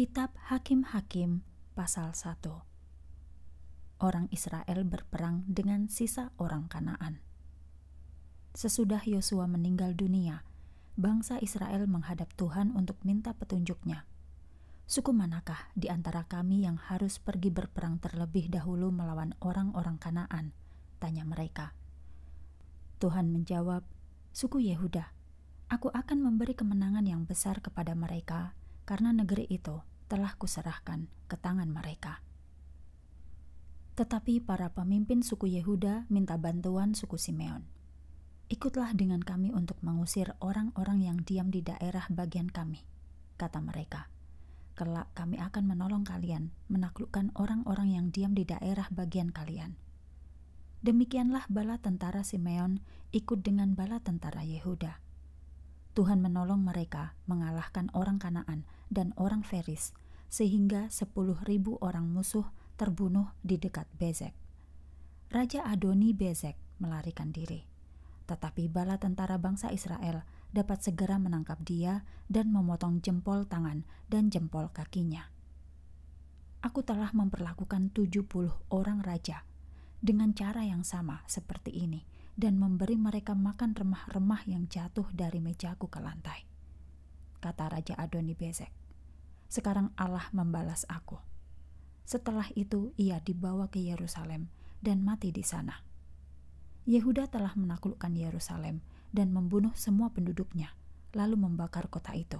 Kitab Hakim-Hakim pasal 1 Orang Israel berperang dengan sisa orang Kanaan. Sesudah Yosua meninggal dunia, bangsa Israel menghadap Tuhan untuk minta petunjuknya. Suku manakah di antara kami yang harus pergi berperang terlebih dahulu melawan orang-orang Kanaan? Tanya mereka. Tuhan menjawab, Suku Yehuda, aku akan memberi kemenangan yang besar kepada mereka karena negeri itu telah kuserahkan ke tangan mereka. Tetapi para pemimpin suku Yehuda minta bantuan suku Simeon. Ikutlah dengan kami untuk mengusir orang-orang yang diam di daerah bagian kami, kata mereka. Kelak kami akan menolong kalian menaklukkan orang-orang yang diam di daerah bagian kalian. Demikianlah bala tentara Simeon ikut dengan bala tentara Yehuda. Tuhan menolong mereka mengalahkan orang Kanaan dan orang Feris, sehingga 10.000 orang musuh terbunuh di dekat Bezek. Raja Adoni Bezek melarikan diri, tetapi bala tentara bangsa Israel dapat segera menangkap dia dan memotong jempol tangan dan jempol kakinya. Aku telah memperlakukan 70 orang raja dengan cara yang sama seperti ini dan memberi mereka makan remah-remah yang jatuh dari mejaku ke lantai, kata Raja Adoni Bezek. Sekarang Allah membalas aku. Setelah itu, ia dibawa ke Yerusalem dan mati di sana. Yehuda telah menaklukkan Yerusalem dan membunuh semua penduduknya, lalu membakar kota itu.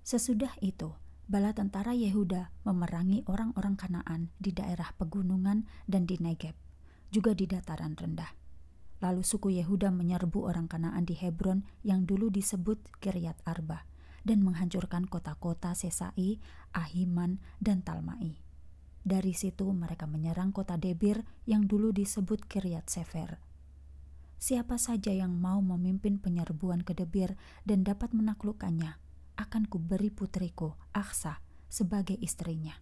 Sesudah itu, bala tentara Yehuda memerangi orang-orang Kanaan di daerah pegunungan dan di Negeb, juga di dataran rendah. Lalu suku Yehuda menyerbu orang Kanaan di Hebron yang dulu disebut Kiryat Arba, dan menghancurkan kota-kota Sesai, Ahiman, dan Talmai. Dari situ mereka menyerang kota Debir yang dulu disebut Kiryat Sefer. Siapa saja yang mau memimpin penyerbuan ke Debir dan dapat menaklukkannya, akan kuberi putriku, Aksa, sebagai istrinya,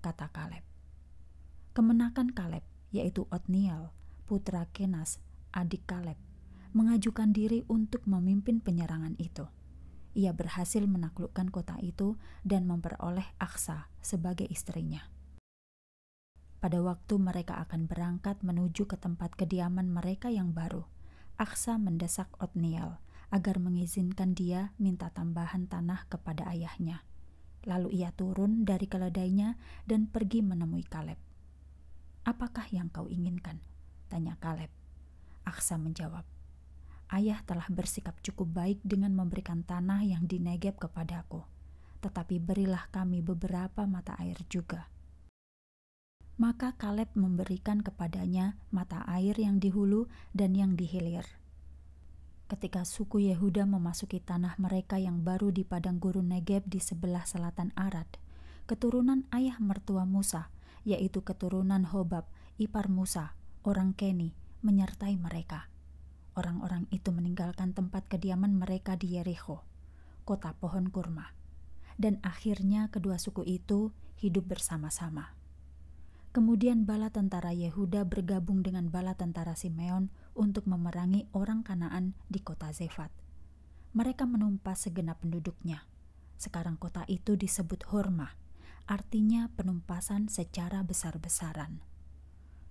kata Kaleb. Kemenakan Kaleb, yaitu Otniel, putra Kenas, adik Kaleb, mengajukan diri untuk memimpin penyerangan itu ia berhasil menaklukkan kota itu dan memperoleh Aksa sebagai istrinya. Pada waktu mereka akan berangkat menuju ke tempat kediaman mereka yang baru, Aksa mendesak Otniel agar mengizinkan dia minta tambahan tanah kepada ayahnya. Lalu ia turun dari keledainya dan pergi menemui Kaleb. "Apakah yang kau inginkan?" tanya Kaleb. Aksa menjawab, ayah telah bersikap cukup baik dengan memberikan tanah yang dinegep kepadaku. Tetapi berilah kami beberapa mata air juga. Maka Kaleb memberikan kepadanya mata air yang di hulu dan yang di hilir. Ketika suku Yehuda memasuki tanah mereka yang baru di padang gurun Negeb di sebelah selatan Arad, keturunan ayah mertua Musa, yaitu keturunan Hobab, ipar Musa, orang Keni, menyertai mereka orang-orang itu meninggalkan tempat kediaman mereka di Yeriko, kota pohon kurma. Dan akhirnya kedua suku itu hidup bersama-sama. Kemudian bala tentara Yehuda bergabung dengan bala tentara Simeon untuk memerangi orang Kanaan di kota Zefat. Mereka menumpas segenap penduduknya. Sekarang kota itu disebut Horma, artinya penumpasan secara besar-besaran.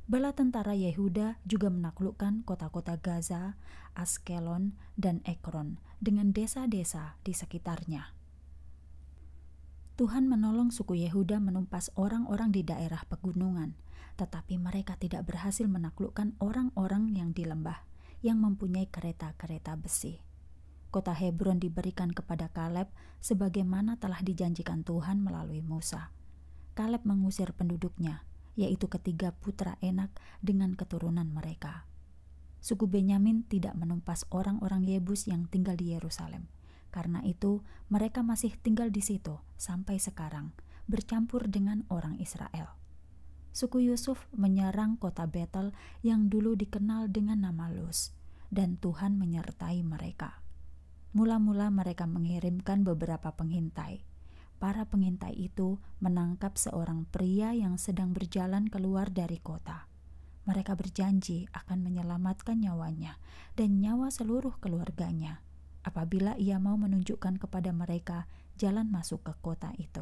Bala tentara Yehuda juga menaklukkan kota-kota Gaza, Askelon, dan Ekron dengan desa-desa di sekitarnya. Tuhan menolong suku Yehuda menumpas orang-orang di daerah pegunungan, tetapi mereka tidak berhasil menaklukkan orang-orang yang di lembah yang mempunyai kereta-kereta besi. Kota Hebron diberikan kepada Kaleb sebagaimana telah dijanjikan Tuhan melalui Musa. Kaleb mengusir penduduknya, yaitu ketiga putra Enak dengan keturunan mereka. Suku Benyamin tidak menumpas orang-orang Yebus yang tinggal di Yerusalem. Karena itu, mereka masih tinggal di situ sampai sekarang, bercampur dengan orang Israel. Suku Yusuf menyerang kota Betel yang dulu dikenal dengan nama Luz, dan Tuhan menyertai mereka. Mula-mula mereka mengirimkan beberapa pengintai, para pengintai itu menangkap seorang pria yang sedang berjalan keluar dari kota. Mereka berjanji akan menyelamatkan nyawanya dan nyawa seluruh keluarganya apabila ia mau menunjukkan kepada mereka jalan masuk ke kota itu.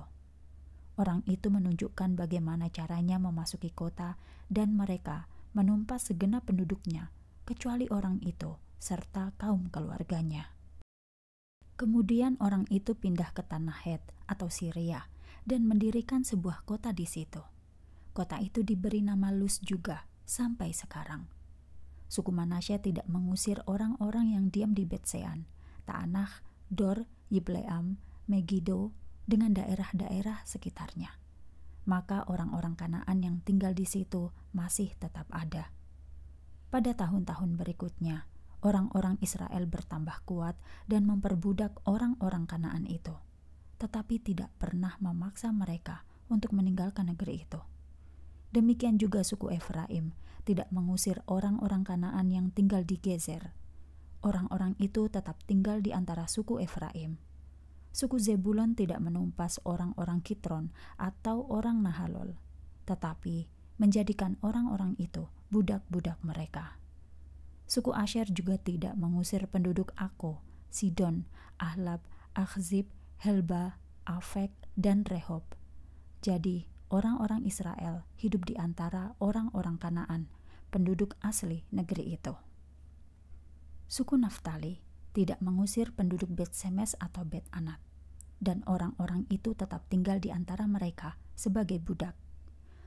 Orang itu menunjukkan bagaimana caranya memasuki kota, dan mereka menumpas segenap penduduknya, kecuali orang itu serta kaum keluarganya. Kemudian orang itu pindah ke tanah Het atau Syria dan mendirikan sebuah kota di situ. Kota itu diberi nama Luz juga sampai sekarang. Suku Manasya tidak mengusir orang-orang yang diam di Betsean, Taanach, Dor, Yibleam, Megiddo, dengan daerah-daerah sekitarnya. Maka orang-orang Kanaan yang tinggal di situ masih tetap ada. Pada tahun-tahun berikutnya, orang-orang Israel bertambah kuat dan memperbudak orang-orang Kanaan itu, tetapi tidak pernah memaksa mereka untuk meninggalkan negeri itu. Demikian juga suku Efraim tidak mengusir orang-orang Kanaan yang tinggal di Gezer. Orang-orang itu tetap tinggal di antara suku Efraim. Suku Zebulon tidak menumpas orang-orang Kitron atau orang Nahalol, tetapi menjadikan orang-orang itu budak-budak mereka. Suku Asher juga tidak mengusir penduduk Ako, Sidon, Ahlab, Akhzib, Helba, Afek, dan Rehob. Jadi, orang-orang Israel hidup di antara orang-orang Kanaan, penduduk asli negeri itu. Suku Naftali tidak mengusir penduduk Bet Semes atau Bet Anat, dan orang-orang itu tetap tinggal di antara mereka sebagai budak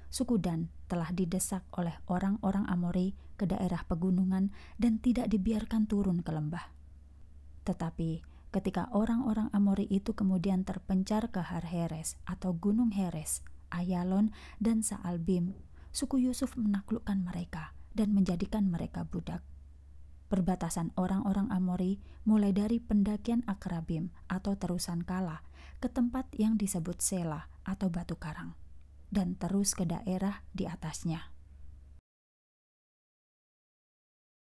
suku Dan telah didesak oleh orang-orang Amori ke daerah pegunungan dan tidak dibiarkan turun ke lembah. Tetapi ketika orang-orang Amori itu kemudian terpencar ke Har Heres atau Gunung Heres, Ayalon, dan Saalbim, suku Yusuf menaklukkan mereka dan menjadikan mereka budak. Perbatasan orang-orang Amori mulai dari pendakian Akrabim atau terusan Kala ke tempat yang disebut Sela atau Batu Karang dan terus ke daerah di atasnya.